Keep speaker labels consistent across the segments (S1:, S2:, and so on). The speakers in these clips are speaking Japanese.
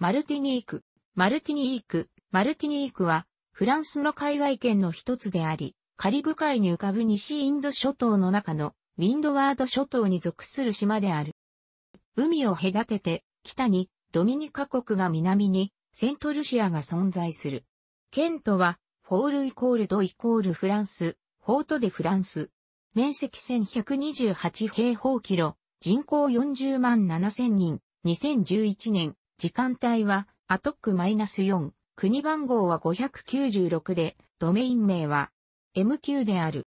S1: マルティニーク。マルティニーク。マルティニークは、フランスの海外圏の一つであり、カリブ海に浮かぶ西インド諸島の中の、ウィンドワード諸島に属する島である。海を隔てて、北に、ドミニカ国が南に、セントルシアが存在する。県とは、フォールイコールドイコールフランス、フォートでフランス。面積1128平方キロ、人口40万7000人、2011年、時間帯は、アトックマイナス -4、国番号は596で、ドメイン名は、MQ である。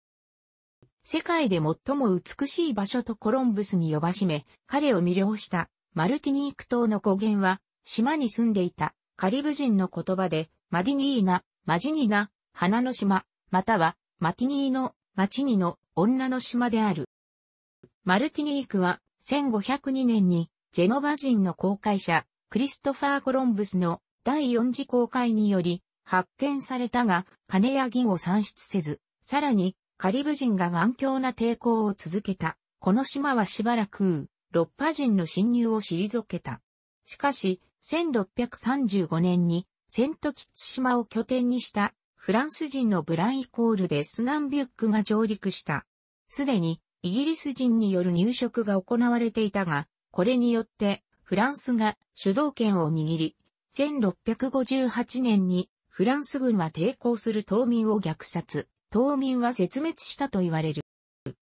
S1: 世界で最も美しい場所とコロンブスに呼ばしめ、彼を魅了したマルティニーク島の語源は、島に住んでいたカリブ人の言葉で、マディニーナ、マジニナ、花の島、または、マティニーの、マチニの、女の島である。マルティニークは、1502年に、ジェノバ人の航海者、クリストファー・コロンブスの第四次公開により発見されたが、金や銀を産出せず、さらにカリブ人が頑強な抵抗を続けた。この島はしばらく、ロッパ人の侵入を退けた。しかし、1635年にセントキッツ島を拠点にしたフランス人のブランイコールでスナンビュックが上陸した。すでにイギリス人による入植が行われていたが、これによってフランスが主導権を握り、1658年にフランス軍は抵抗する島民を虐殺、島民は絶滅したと言われる。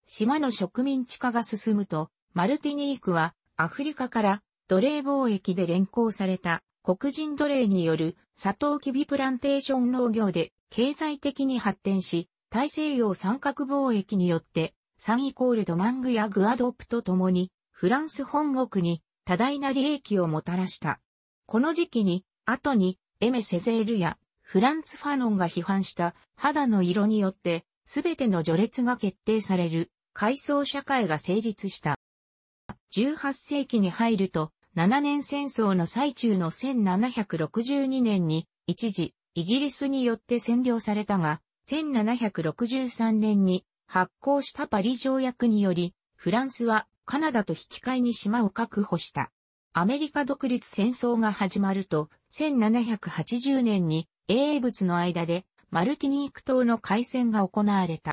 S1: 島の植民地化が進むと、マルティニークはアフリカから奴隷貿易で連行された黒人奴隷によるサトウキビプランテーション農業で経済的に発展し、大西洋三角貿易によってサンイコールドマングやグアドップと共にフランス本国に多大な利益をもたらした。この時期に、後に、エメ・セゼールや、フランツ・ファノンが批判した肌の色によって、すべての序列が決定される、階層社会が成立した。18世紀に入ると、7年戦争の最中の1762年に、一時、イギリスによって占領されたが、1763年に発行したパリ条約により、フランスはカナダと引き換えに島を確保した。アメリカ独立戦争が始まると、1780年に英英仏の間でマルティニーク島の海戦が行われた。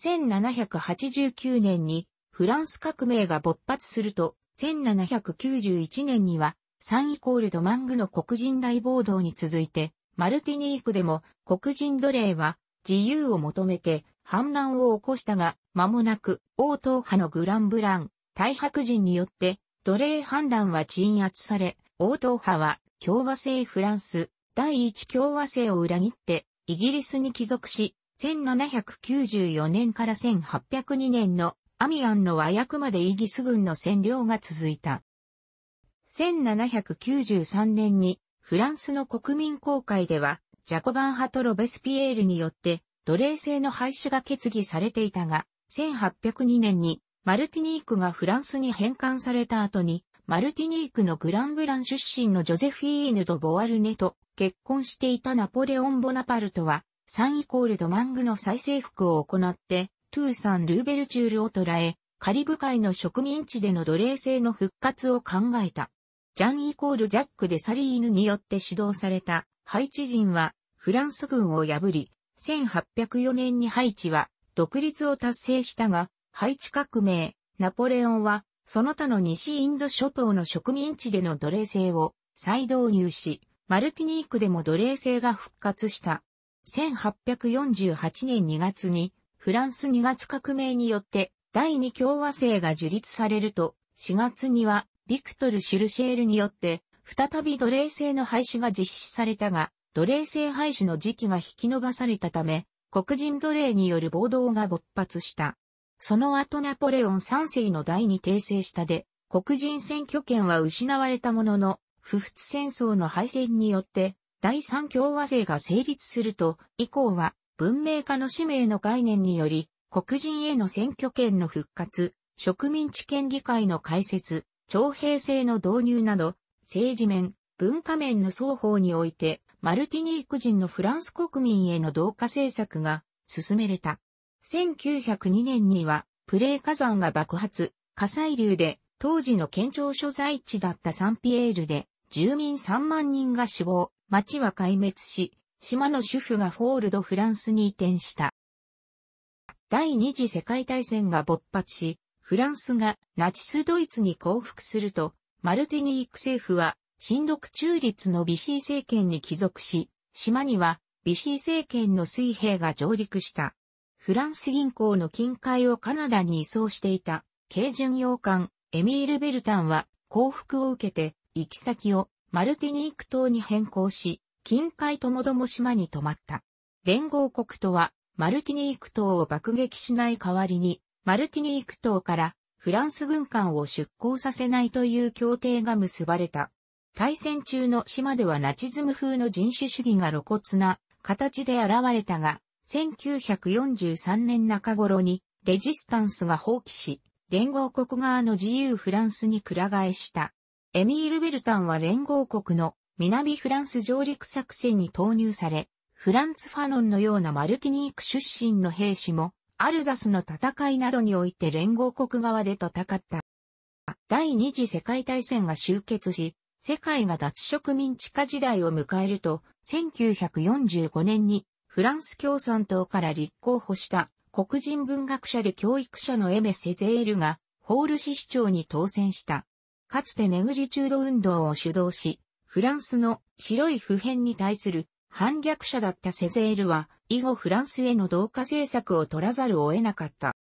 S1: 1789年にフランス革命が勃発すると、1791年にはサンイコールドマングの黒人大暴動に続いて、マルティニークでも黒人奴隷は自由を求めて反乱を起こしたが、間もなく、王党派のグランブラン、大白人によって、奴隷反乱は鎮圧され、王党派は、共和制フランス、第一共和制を裏切って、イギリスに帰属し、1794年から1802年のアミアンの和訳までイギス軍の占領が続いた。1793年にフランスの国民公会ではジャコバン派とロベスピエールによって奴隷制の廃止が決議されていたが、1802年にマルティニークがフランスに返還された後に、マルティニークのグランブラン出身のジョゼフィーヌとボワルネと結婚していたナポレオン・ボナパルトは、サンイコールドマングの再征服を行って、トゥーサン・ルーベルチュールを捕らえ、カリブ海の植民地での奴隷制の復活を考えた。ジャン・イコール・ジャック・でサリーヌによって指導されたハイチ人はフランス軍を破り、1804年にハイチは独立を達成したが、ハイチ革命、ナポレオンは、その他の西インド諸島の植民地での奴隷制を再導入し、マルティニークでも奴隷制が復活した。1848年2月に、フランス2月革命によって第2共和制が樹立されると、4月にはビクトル・シュルシェールによって再び奴隷制の廃止が実施されたが、奴隷制廃止の時期が引き延ばされたため、黒人奴隷による暴動が勃発した。その後ナポレオン3世の代に訂正したで、黒人選挙権は失われたものの、不仏戦争の敗戦によって、第三共和制が成立すると、以降は文明化の使命の概念により、黒人への選挙権の復活、植民地権議会の開設、徴兵制の導入など、政治面、文化面の双方において、マルティニーク人のフランス国民への同化政策が進められた。1902年には、プレー火山が爆発、火砕流で、当時の県庁所在地だったサンピエールで、住民3万人が死亡、町は壊滅し、島の主婦がフォールドフランスに移転した。第二次世界大戦が勃発し、フランスがナチスドイツに降伏すると、マルティニーク政府は新独中立のビシー政権に帰属し、島にはビシー政権の水兵が上陸した。フランス銀行の近海をカナダに移送していた、軽巡洋艦、エミール・ベルタンは降伏を受けて、行き先をマルティニーク島に変更し、近海ともども島に泊まった。連合国とは、マルティニーク島を爆撃しない代わりに、マルティニーク島からフランス軍艦を出港させないという協定が結ばれた。大戦中の島ではナチズム風の人種主義が露骨な形で現れたが、1943年中頃にレジスタンスが放棄し、連合国側の自由フランスに倶替えした。エミール・ベルタンは連合国の南フランス上陸作戦に投入され、フランツ・ファノンのようなマルティニーク出身の兵士も、アルザスの戦いなどにおいて連合国側で戦った。第二次世界大戦が終結し、世界が脱植民地化時代を迎えると、1945年にフランス共産党から立候補した黒人文学者で教育者のエメ・セゼールがホール市市長に当選した。かつてネグリチュード運動を主導し、フランスの白い普遍に対する反逆者だったセゼールは、以後フランスへの同化政策を取らざるを得なかった。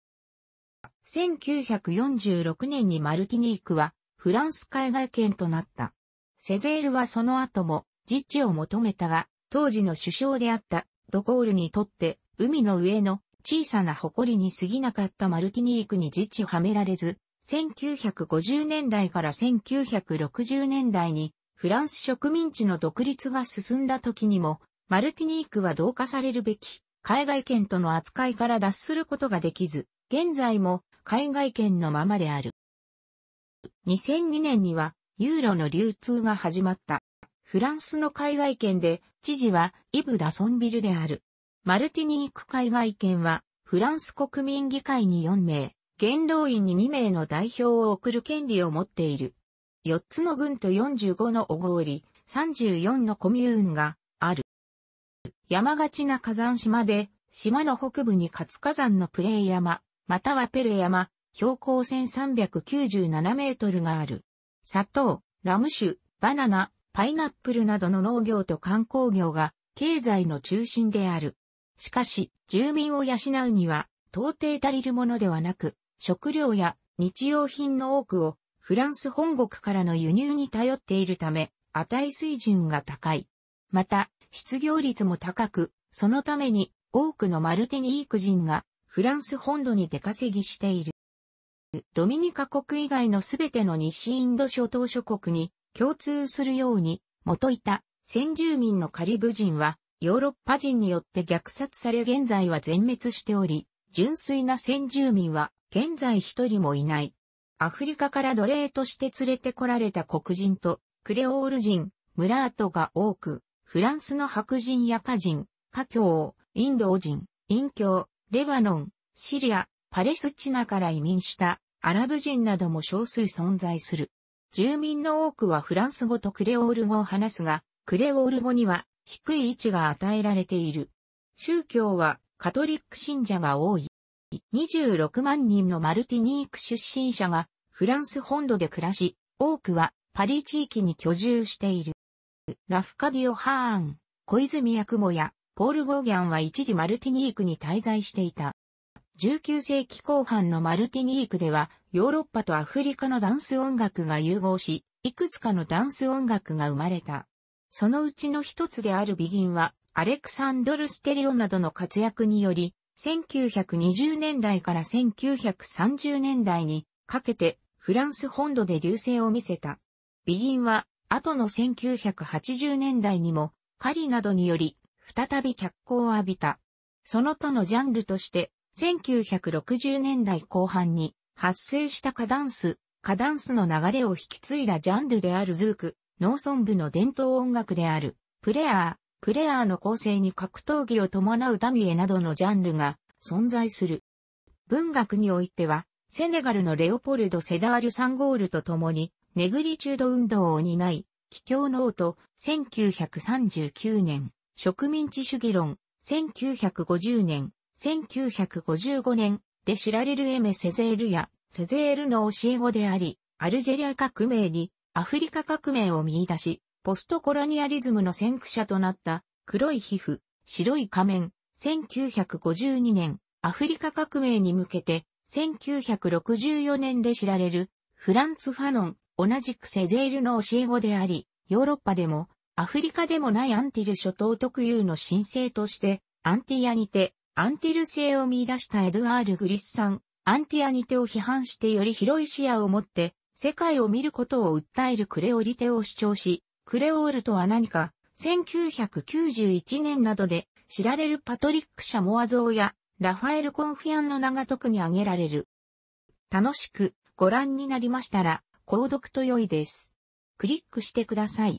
S1: 1946年にマルティニークはフランス海外圏となった。セゼールはその後も自治を求めたが、当時の首相であったドゴールにとって海の上の小さな誇りに過ぎなかったマルティニークに自治はめられず、1950年代から1960年代にフランス植民地の独立が進んだ時にも、マルティニークは同化されるべき海外圏との扱いから脱することができず、現在も海外圏のままである。2002年にはユーロの流通が始まった。フランスの海外圏で、知事はイブ・ダソンビルである。マルティニーク海外圏は、フランス国民議会に4名、元老院に2名の代表を送る権利を持っている。4つの軍と45のおごおり、34のコミューンがある。山がちな火山島で、島の北部に活火山のプレイ山、またはペレ山、標高1397メートルがある。砂糖、ラム酒、バナナ、パイナップルなどの農業と観光業が経済の中心である。しかし、住民を養うには到底足りるものではなく、食料や日用品の多くをフランス本国からの輸入に頼っているため、値水準が高い。また、失業率も高く、そのために多くのマルティニーク人がフランス本土に出稼ぎしている。ドミニカ国以外のすべての西インド諸島諸国に共通するように、元いた先住民のカリブ人は、ヨーロッパ人によって虐殺され現在は全滅しており、純粋な先住民は現在一人もいない。アフリカから奴隷として連れてこられた黒人とクレオール人、ムラートが多く、フランスの白人や華人、華僑、インド人、陰教、レバノン、シリア、パレスチナから移民したアラブ人なども少数存在する。住民の多くはフランス語とクレオール語を話すが、クレオール語には低い位置が与えられている。宗教はカトリック信者が多い。26万人のマルティニーク出身者がフランス本土で暮らし、多くはパリ地域に居住している。ラフカディオ・ハーン、小泉役もや、ポール・ゴーギャンは一時マルティニークに滞在していた。19世紀後半のマルティニークでは、ヨーロッパとアフリカのダンス音楽が融合し、いくつかのダンス音楽が生まれた。そのうちの一つであるビギンは、アレクサンドル・ステレオなどの活躍により、1920年代から1930年代にかけてフランス本土で流星を見せた。ビギンは後の1980年代にも狩りなどにより再び脚光を浴びた。その他のジャンルとして1960年代後半に発生したカダンス、カダンスの流れを引き継いだジャンルであるズーク、農村部の伝統音楽である、プレアー、プレアーの構成に格闘技を伴うダミエなどのジャンルが存在する。文学においては、セネガルのレオポルド・セダール・サンゴールと共に、ネグリチュード運動を担い、帰郷ノート、1939年、植民地主義論、1950年、1955年で知られるエメ・セゼールや、セゼールの教え子であり、アルジェリア革命にアフリカ革命を見出し、ポストコロニアリズムの先駆者となった黒い皮膚、白い仮面、1952年、アフリカ革命に向けて、1964年で知られる、フランツ・ファノン、同じくセゼールの教え子であり、ヨーロッパでも、アフリカでもないアンティル諸島特有の神聖として、アンティアにて、アンティル性を見出したエドアール・グリッさん、アンティアニテを批判してより広い視野を持って、世界を見ることを訴えるクレオリテを主張し、クレオールとは何か、1991年などで知られるパトリック・シャモア像やラファエル・コンフィアンの名が特に挙げられる。楽しくご覧になりましたら、購読と良いです。クリックしてください。